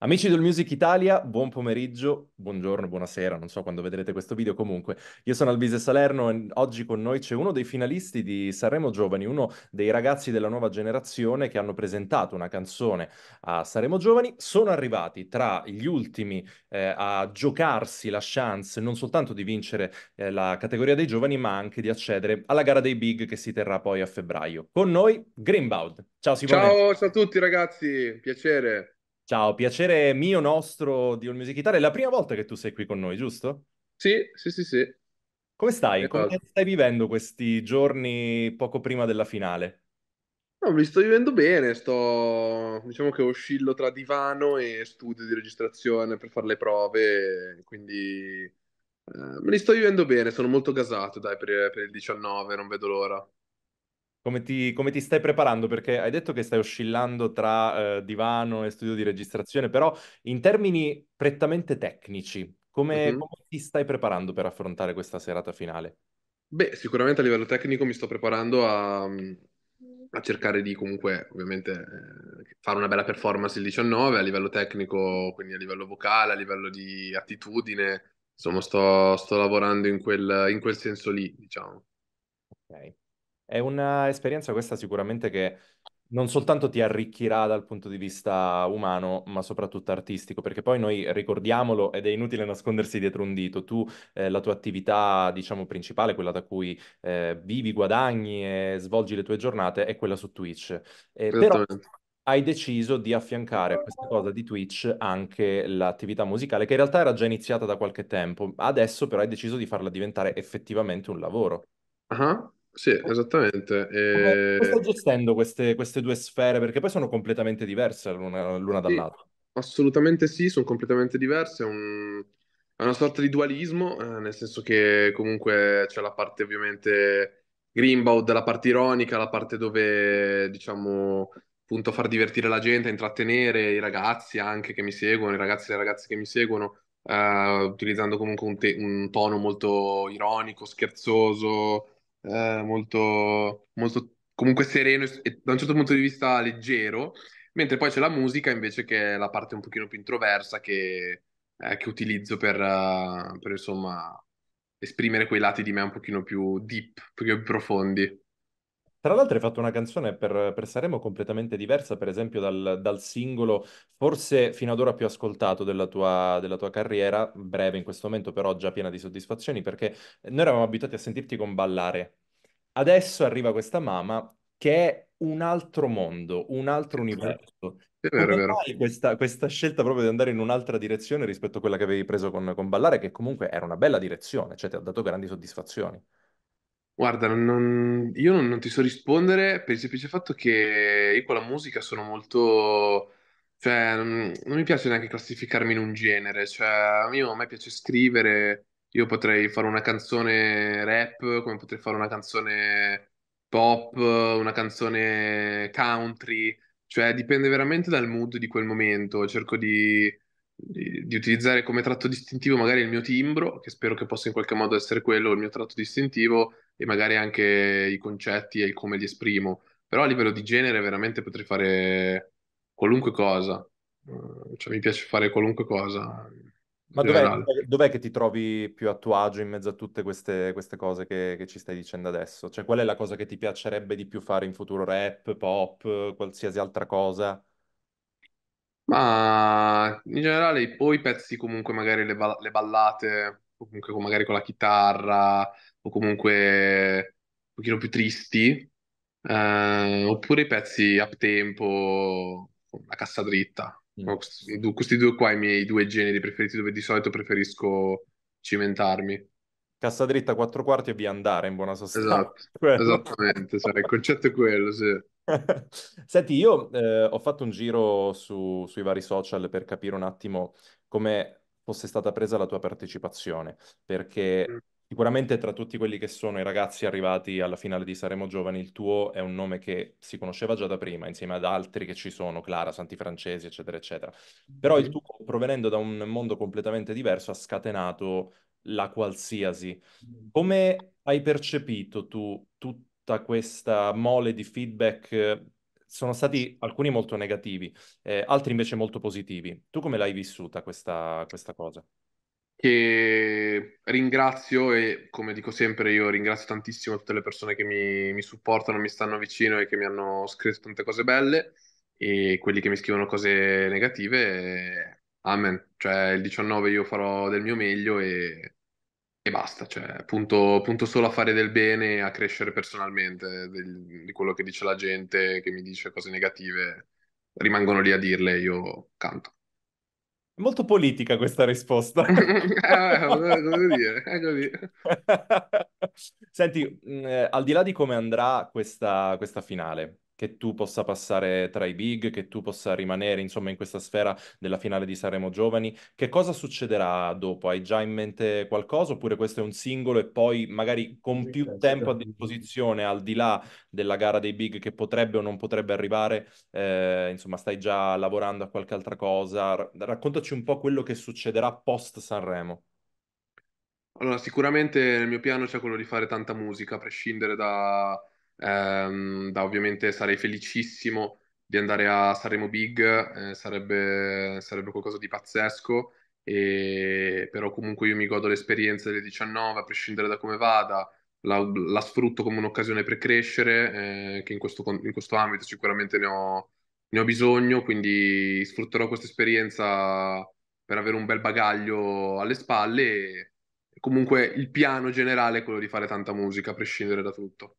Amici del Music Italia, buon pomeriggio, buongiorno, buonasera, non so quando vedrete questo video comunque. Io sono Albise Salerno e oggi con noi c'è uno dei finalisti di Sanremo Giovani, uno dei ragazzi della nuova generazione che hanno presentato una canzone a Sanremo Giovani. Sono arrivati tra gli ultimi eh, a giocarsi la chance non soltanto di vincere eh, la categoria dei giovani, ma anche di accedere alla gara dei big che si terrà poi a febbraio. Con noi Greenbaud. Ciao Simone. Ciao, ciao a tutti ragazzi, piacere. Ciao, piacere mio, nostro di All Music Italia. È la prima volta che tu sei qui con noi, giusto? Sì, sì, sì, sì. Come stai? Come stai vivendo questi giorni poco prima della finale? No, mi sto vivendo bene, sto... diciamo che oscillo tra divano e studio di registrazione per fare le prove, quindi eh, me li sto vivendo bene, sono molto gasato, dai, per, per il 19, non vedo l'ora. Come ti, come ti, stai preparando? Perché hai detto che stai oscillando tra eh, divano e studio di registrazione, però in termini prettamente tecnici, come, mm-hmm. come, ti stai preparando per affrontare questa serata finale? Beh, sicuramente a livello tecnico mi sto preparando a, a cercare di comunque, ovviamente, eh, fare una bella performance il 19 a livello tecnico, quindi a livello vocale, a livello di attitudine, insomma sto, sto lavorando in quel, in quel senso lì, diciamo. Ok. È un'esperienza questa sicuramente che non soltanto ti arricchirà dal punto di vista umano, ma soprattutto artistico, perché poi noi ricordiamolo ed è inutile nascondersi dietro un dito. Tu, eh, la tua attività, diciamo, principale, quella da cui eh, vivi, guadagni e svolgi le tue giornate, è quella su Twitch. Eh, però hai deciso di affiancare a questa cosa di Twitch anche l'attività musicale, che in realtà era già iniziata da qualche tempo, adesso però hai deciso di farla diventare effettivamente un lavoro. Uh-huh. Sì, esattamente. E... Come stai gestendo queste, queste, due sfere? Perché poi sono completamente diverse l'una, l'una dall'altra. Sì, assolutamente sì, sono completamente diverse. È, un... è una sorta di dualismo, eh, nel senso che comunque c'è la parte ovviamente Greenbound, la parte ironica, la parte dove diciamo appunto far divertire la gente, intrattenere i ragazzi anche che mi seguono, i ragazzi e le ragazze che mi seguono. Uh, utilizzando comunque un, te- un, tono molto ironico, scherzoso, eh, molto, molto comunque sereno e da un certo punto di vista leggero, mentre poi c'è la musica invece che è la parte un pochino più introversa che, eh, che utilizzo per, uh, per, insomma esprimere quei lati di me un pochino più deep, più profondi. Tra l'altro hai fatto una canzone per, per Saremo completamente diversa, per esempio dal, dal, singolo forse fino ad ora più ascoltato della tua, della tua, carriera, breve in questo momento però già piena di soddisfazioni, perché noi eravamo abituati a sentirti con ballare. Adesso arriva questa mamma che è un altro mondo, un altro universo. È vero, è vero. Questa, questa, scelta proprio di andare in un'altra direzione rispetto a quella che avevi preso con, con Ballare, che comunque era una bella direzione, cioè ti ha dato grandi soddisfazioni. Guarda, non- io non, non ti so rispondere per il semplice fatto che io con la musica sono molto... cioè, non, non mi piace neanche classificarmi in un genere, cioè, a me a me piace scrivere, io potrei fare una canzone rap, come potrei fare una canzone pop, una canzone country, cioè dipende veramente dal mood di quel momento, cerco di, di- di utilizzare come tratto distintivo magari il mio timbro, che spero che possa in qualche modo essere quello, il mio tratto distintivo e magari anche i concetti e il come li esprimo. Però a livello di genere veramente potrei fare qualunque cosa. Eh, cioè, mi piace fare qualunque cosa. Ma dov'è, dov'è, che ti trovi più a tuo agio in mezzo a tutte queste, queste cose che, che, ci stai dicendo adesso? Cioè, qual è la cosa che ti piacerebbe di più fare in futuro? Rap, pop, qualsiasi altra cosa? Ma in generale poi i pezzi comunque magari le, ba- le ballate, comunque magari con la chitarra o comunque un pochino più tristi, eh, oppure i pezzi up tempo, la cassa dritta. Mm. Questi due qua i miei due generi preferiti dove di solito preferisco cimentarmi. Cassa dritta, quattro quarti e via andare in buona sostanza. Esatto, esattamente, cioè, il concetto è quello, sì. Senti, io eh, ho fatto un giro su, sui vari social per capire un attimo come fosse stata presa la tua partecipazione, perché mm. sicuramente tra tutti quelli che sono i ragazzi arrivati alla finale di Saremo Giovani, il tuo è un nome che si conosceva già da prima, insieme ad altri che ci sono, Clara, Santi Francesi, eccetera, eccetera. Però il mhm. tuo, provenendo da un mondo completamente diverso, ha scatenato la qualsiasi. Mm. Come hai percepito tu tutta questa mole di feedback sono stati alcuni molto negativi, eh, altri invece molto positivi. Tu come l'hai vissuta questa, questa cosa? Che ringrazio e come dico sempre io ringrazio tantissimo tutte le persone che mi, mi supportano, mi stanno vicino e che mi hanno scritto tante cose belle e quelli che mi scrivono cose negative, eh, amen. Cioè il 19 io farò del mio meglio e e basta, cioè, punto, punto, solo a fare del bene, e a crescere personalmente, del, di quello che dice la gente, che mi dice cose negative, rimangono lì a dirle, io canto. Molto politica questa risposta. eh, cosa dire, mm, eh, così. Senti, mh, al di là di come andrà questa, questa finale, che tu possa passare tra i big, che tu possa rimanere insomma in questa sfera della finale di Sanremo Giovani. Che cosa succederà dopo? Hai già in mente qualcosa oppure questo è un singolo e poi magari con più tempo a disposizione al di là della gara dei big che potrebbe o non potrebbe arrivare, eh, insomma stai già lavorando a qualche altra cosa? raccontaci un po' quello che succederà post Sanremo. Allora, sicuramente nel mio piano c'è quello di fare tanta musica, a prescindere da, Ehm, da, ovviamente sarei felicissimo di andare a Saremo Big, eh, sarebbe, sarebbe qualcosa di pazzesco, e... però comunque io mi godo l'esperienza del 19, a prescindere da come vada, la, la sfrutto come un'occasione per crescere, eh, che in questo, in questo, ambito sicuramente ne ho, ne ho bisogno, quindi sfrutterò questa esperienza per avere un bel bagaglio alle spalle e comunque il piano generale è quello di fare tanta musica, a prescindere da tutto.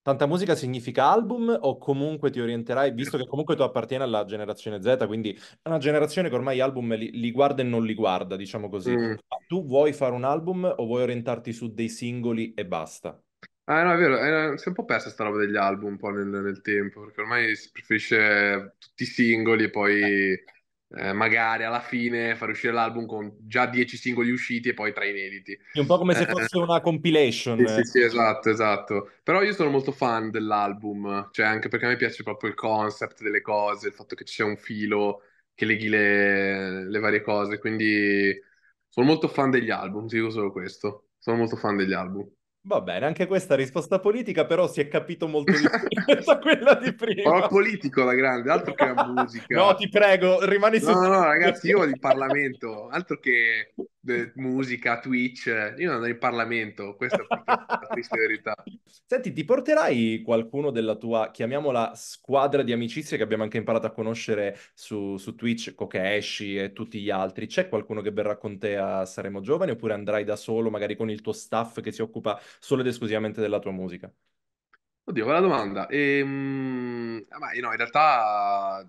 Tanta musica significa album o comunque ti orienterai, visto che comunque tu appartieni alla generazione Z, quindi è una generazione che ormai gli album li, li guarda e non li guarda, diciamo così. Mm. Tu vuoi fare un album o vuoi orientarti su dei singoli e basta? Ah no, è vero, è, si è un po' persa sta roba degli album un po' nel, nel tempo, perché ormai si preferisce tutti i singoli e poi... Eh eh, magari alla fine far uscire l'album con già dieci singoli usciti e poi tre inediti. È un po' come se eh, fosse una compilation. Sì, sì, sì, esatto, esatto. Però io sono molto fan dell'album, cioè anche perché a me piace proprio il concept delle cose, il fatto che ci sia un filo che leghi le, le varie cose, quindi sono molto fan degli album, ti dico solo questo. Sono molto fan degli album. Va bene, anche questa risposta politica, però si è capito molto di più rispetto quella di prima. Ma politico la grande, altro che la musica. no, ti prego, rimani su. No, no, no, ragazzi, io ho il Parlamento, altro che musica, Twitch, eh, io non andrei in Parlamento, questa è la triste verità. Senti, ti porterai qualcuno della tua, chiamiamola squadra di amicizie che abbiamo anche imparato a conoscere su, su Twitch, Kokeshi e tutti gli altri, c'è qualcuno che verrà con te a Saremo Giovani oppure andrai da solo, magari con il tuo staff che si occupa solo ed esclusivamente della tua musica? Oddio, quella domanda. Ehm, ma ah, no, in realtà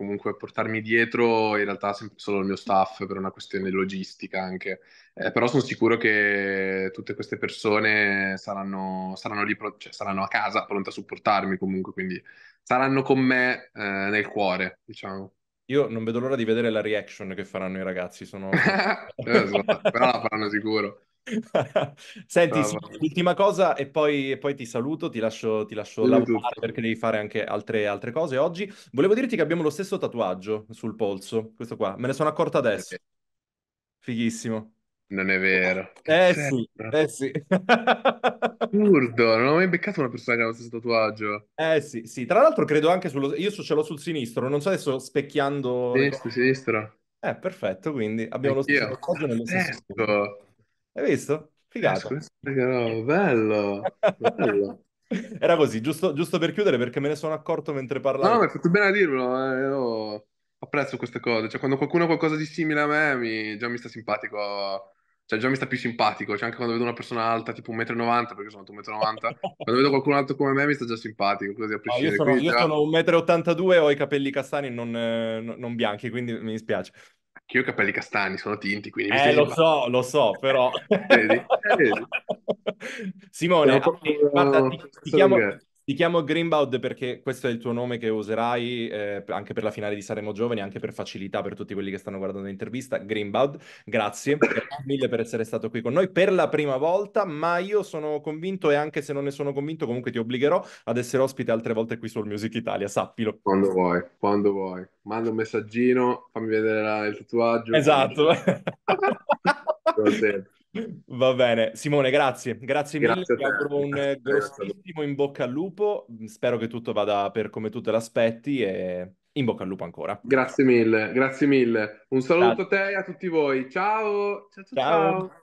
comunque portarmi dietro in realtà sempre solo il mio staff per una questione logistica anche, eh, però sono sicuro che tutte queste persone saranno, saranno lì, cioè, saranno a casa pronte a supportarmi comunque, quindi saranno con me eh, nel cuore, diciamo. Io non vedo l'ora di vedere la reaction che faranno i ragazzi, sono... Eh, però la faranno sicuro. Senti, no, sì, ma... cosa e poi, e poi, ti saluto, ti lascio, ti lascio lavorare perché devi fare anche altre, altre, cose oggi. Volevo dirti che abbiamo lo stesso tatuaggio sul polso, questo qua, me ne sono accorto adesso. Eh. Fighissimo. Non è vero. Eh certo. sì, eh sì. Assurdo, non ho mai beccato una persona che ha lo stesso tatuaggio. Eh sì, sì. Tra l'altro credo anche sullo... Io ce l'ho sul sinistro, non so adesso specchiando... Sinistro, sinistro. Eh, perfetto, quindi abbiamo lo stesso tatuaggio nello stesso... Certo. Hai visto? Figato. bello, bello. Era così, giusto, giusto, per chiudere, perché me ne sono accorto mentre parlavo. No, mi hai fatto bene a dirlo, eh. io apprezzo queste cose. Cioè, quando qualcuno ha qualcosa di simile a me, mi... già mi sta simpatico cioè già mi sta più simpatico, cioè anche quando vedo una persona alta tipo 1,90 m, perché sono 1,90 m, quando vedo qualcun altro come me mi sta già simpatico, così a prescindere. No, io sono, quindi, io già... sono 1,82 m, ho i capelli castani non, eh, non bianchi, quindi mi dispiace che io ho i capelli castani, sono tinti, quindi... Eh, lo so, lo so, però... vedi, vedi. Simone, eh, guarda, ti, ti, chiamo, ti chiamo Greenbaud perché questo è il tuo nome che userai eh, anche per la finale di Saremo Giovani, anche per facilità per tutti quelli che stanno guardando l'intervista. Greenbaud, grazie, mille per essere stato qui con noi per la prima volta, ma io sono convinto e anche se non ne sono convinto comunque ti obbligherò ad essere ospite altre volte qui sul Music Italia, sappilo. Quando vuoi, quando vuoi. Manda un messaggino, fammi vedere il tatuaggio. Esatto. Va bene, Simone, grazie, grazie, grazie mille, ti auguro un grossissimo in bocca al lupo, spero che tutto vada per come tu te l'aspetti e in bocca al lupo ancora. Grazie mille, grazie mille. Un saluto grazie. a te e a tutti voi. Ciao. ciao. ciao. ciao. ciao.